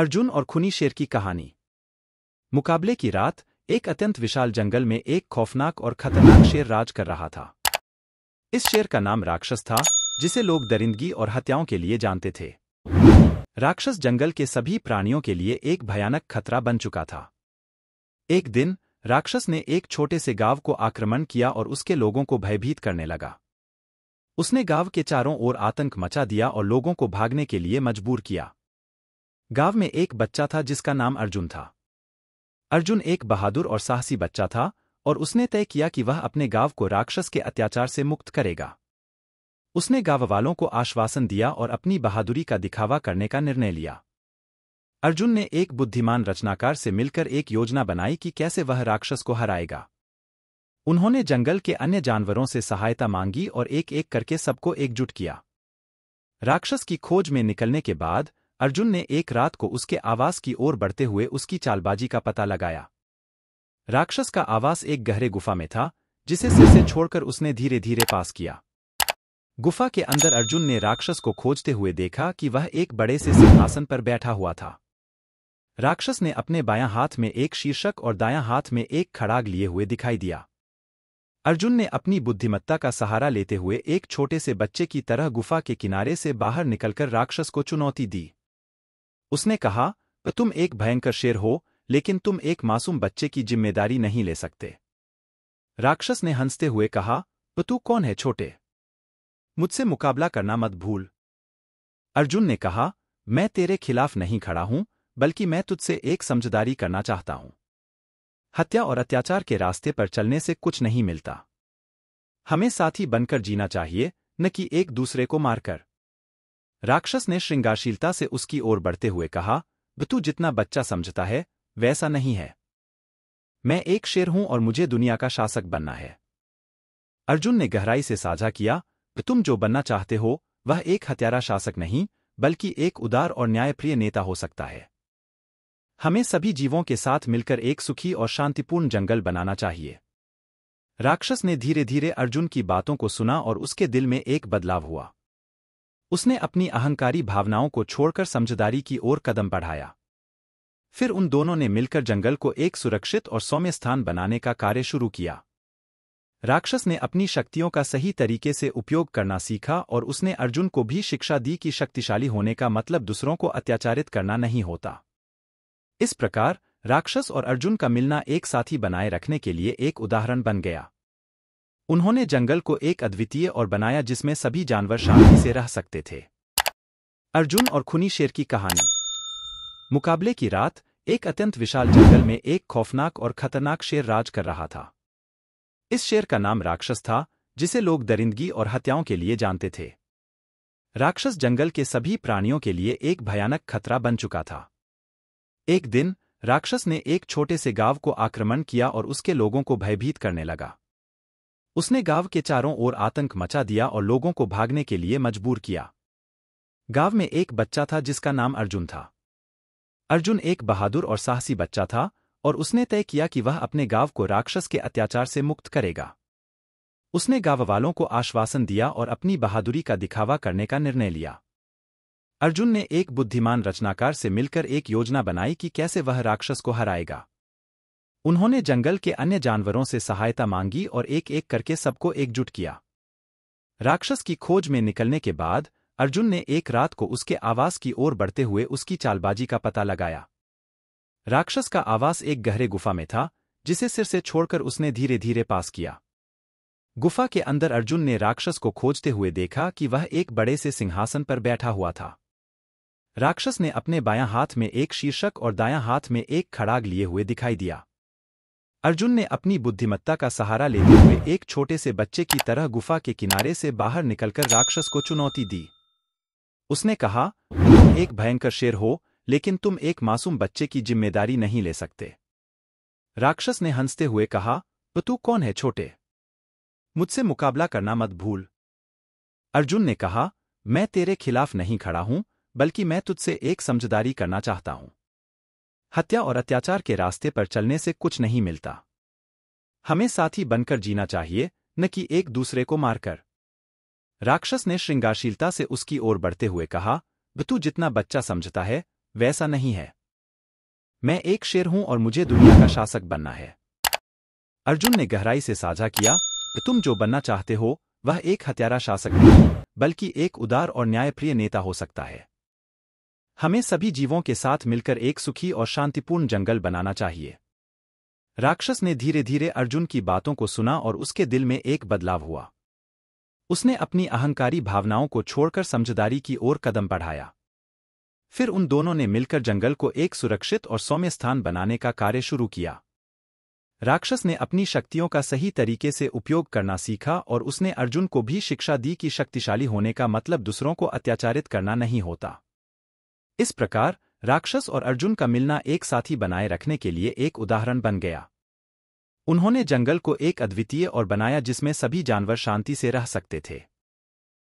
अर्जुन और खुनी शेर की कहानी मुकाबले की रात एक अत्यंत विशाल जंगल में एक खौफनाक और खतरनाक शेर राज कर रहा था इस शेर का नाम राक्षस था जिसे लोग दरिंदगी और हत्याओं के लिए जानते थे राक्षस जंगल के सभी प्राणियों के लिए एक भयानक खतरा बन चुका था एक दिन राक्षस ने एक छोटे से गांव को आक्रमण किया और उसके लोगों को भयभीत करने लगा उसने गांव के चारों ओर आतंक मचा दिया और लोगों को भागने के लिए मजबूर किया गांव में एक बच्चा था जिसका नाम अर्जुन था अर्जुन एक बहादुर और साहसी बच्चा था और उसने तय किया कि वह अपने गांव को राक्षस के अत्याचार से मुक्त करेगा उसने गांव वालों को आश्वासन दिया और अपनी बहादुरी का दिखावा करने का निर्णय लिया अर्जुन ने एक बुद्धिमान रचनाकार से मिलकर एक योजना बनाई कि कैसे वह राक्षस को हराएगा उन्होंने जंगल के अन्य जानवरों से सहायता मांगी और एक एक करके सबको एकजुट किया राक्षस की खोज में निकलने के बाद अर्जुन ने एक रात को उसके आवास की ओर बढ़ते हुए उसकी चालबाजी का पता लगाया राक्षस का आवास एक गहरे गुफा में था जिसे सिर से छोड़कर उसने धीरे धीरे पास किया गुफा के अंदर अर्जुन ने राक्षस को खोजते हुए देखा कि वह एक बड़े से सिंहासन पर बैठा हुआ था राक्षस ने अपने बायां हाथ में एक शीर्षक और दायां हाथ में एक खड़ाग लिए हुए दिखाई दिया अर्जुन ने अपनी बुद्धिमत्ता का सहारा लेते हुए एक छोटे से बच्चे की तरह गुफा के किनारे से बाहर निकलकर राक्षस को चुनौती दी उसने कहा तुम एक भयंकर शेर हो लेकिन तुम एक मासूम बच्चे की जिम्मेदारी नहीं ले सकते राक्षस ने हंसते हुए कहा तू कौन है छोटे मुझसे मुकाबला करना मत भूल अर्जुन ने कहा मैं तेरे खिलाफ नहीं खड़ा हूं बल्कि मैं तुझसे एक समझदारी करना चाहता हूं हत्या और अत्याचार के रास्ते पर चलने से कुछ नहीं मिलता हमें साथी बनकर जीना चाहिए न कि एक दूसरे को मारकर राक्षस ने श्रृंगारशीलता से उसकी ओर बढ़ते हुए कहा तू जितना बच्चा समझता है वैसा नहीं है मैं एक शेर हूं और मुझे दुनिया का शासक बनना है अर्जुन ने गहराई से साझा किया तुम जो बनना चाहते हो वह एक हत्यारा शासक नहीं बल्कि एक उदार और न्यायप्रिय नेता हो सकता है हमें सभी जीवों के साथ मिलकर एक सुखी और शांतिपूर्ण जंगल बनाना चाहिए राक्षस ने धीरे धीरे अर्जुन की बातों को सुना और उसके दिल में एक बदलाव हुआ उसने अपनी अहंकारी भावनाओं को छोड़कर समझदारी की ओर कदम बढ़ाया फिर उन दोनों ने मिलकर जंगल को एक सुरक्षित और सौम्य स्थान बनाने का कार्य शुरू किया राक्षस ने अपनी शक्तियों का सही तरीके से उपयोग करना सीखा और उसने अर्जुन को भी शिक्षा दी कि शक्तिशाली होने का मतलब दूसरों को अत्याचारित करना नहीं होता इस प्रकार राक्षस और अर्जुन का मिलना एक साथी बनाए रखने के लिए एक उदाहरण बन गया उन्होंने जंगल को एक अद्वितीय और बनाया जिसमें सभी जानवर शांति से रह सकते थे अर्जुन और खुनी शेर की कहानी मुकाबले की रात एक अत्यंत विशाल जंगल में एक खौफनाक और खतरनाक शेर राज कर रहा था इस शेर का नाम राक्षस था जिसे लोग दरिंदगी और हत्याओं के लिए जानते थे राक्षस जंगल के सभी प्राणियों के लिए एक भयानक खतरा बन चुका था एक दिन राक्षस ने एक छोटे से गांव को आक्रमण किया और उसके लोगों को भयभीत करने लगा उसने गांव के चारों ओर आतंक मचा दिया और लोगों को भागने के लिए मजबूर किया गांव में एक बच्चा था जिसका नाम अर्जुन था अर्जुन एक बहादुर और साहसी बच्चा था और उसने तय किया कि वह अपने गांव को राक्षस के अत्याचार से मुक्त करेगा उसने गांव वालों को आश्वासन दिया और अपनी बहादुरी का दिखावा करने का निर्णय लिया अर्जुन ने एक बुद्धिमान रचनाकार से मिलकर एक योजना बनाई कि कैसे वह राक्षस को हराएगा उन्होंने जंगल के अन्य जानवरों से सहायता मांगी और एक एक करके सबको एकजुट किया राक्षस की खोज में निकलने के बाद अर्जुन ने एक रात को उसके आवास की ओर बढ़ते हुए उसकी चालबाजी का पता लगाया राक्षस का आवास एक गहरे गुफा में था जिसे सिर से छोड़कर उसने धीरे धीरे पास किया गुफा के अंदर अर्जुन ने राक्षस को खोजते हुए देखा कि वह एक बड़े से सिंहासन पर बैठा हुआ था राक्षस ने अपने बायां हाथ में एक शीर्षक और दायां हाथ में एक खड़ाग लिए हुए दिखाई दिया अर्जुन ने अपनी बुद्धिमत्ता का सहारा लेते हुए एक छोटे से बच्चे की तरह गुफा के किनारे से बाहर निकलकर राक्षस को चुनौती दी उसने कहा तुम एक भयंकर शेर हो लेकिन तुम एक मासूम बच्चे की जिम्मेदारी नहीं ले सकते राक्षस ने हंसते हुए कहा तो तू कौन है छोटे मुझसे मुकाबला करना मत भूल अर्जुन ने कहा मैं तेरे खिलाफ नहीं खड़ा हूं बल्कि मैं तुझसे एक समझदारी करना चाहता हूं हत्या और अत्याचार के रास्ते पर चलने से कुछ नहीं मिलता हमें साथी बनकर जीना चाहिए न कि एक दूसरे को मारकर राक्षस ने श्रृंगारशीलता से उसकी ओर बढ़ते हुए कहा तू जितना बच्चा समझता है वैसा नहीं है मैं एक शेर हूं और मुझे दुनिया का शासक बनना है अर्जुन ने गहराई से साझा किया कि तुम जो बनना चाहते हो वह एक हत्यारा शासक नहीं बल्कि एक उदार और न्यायप्रिय नेता हो सकता है हमें सभी जीवों के साथ मिलकर एक सुखी और शांतिपूर्ण जंगल बनाना चाहिए राक्षस ने धीरे धीरे अर्जुन की बातों को सुना और उसके दिल में एक बदलाव हुआ उसने अपनी अहंकारी भावनाओं को छोड़कर समझदारी की ओर कदम बढ़ाया फिर उन दोनों ने मिलकर जंगल को एक सुरक्षित और सौम्य स्थान बनाने का कार्य शुरू किया राक्षस ने अपनी शक्तियों का सही तरीके से उपयोग करना सीखा और उसने अर्जुन को भी शिक्षा दी कि शक्तिशाली होने का मतलब दूसरों को अत्याचारित करना नहीं होता इस प्रकार राक्षस और अर्जुन का मिलना एक साथी बनाए रखने के लिए एक उदाहरण बन गया उन्होंने जंगल को एक अद्वितीय और बनाया जिसमें सभी जानवर शांति से रह सकते थे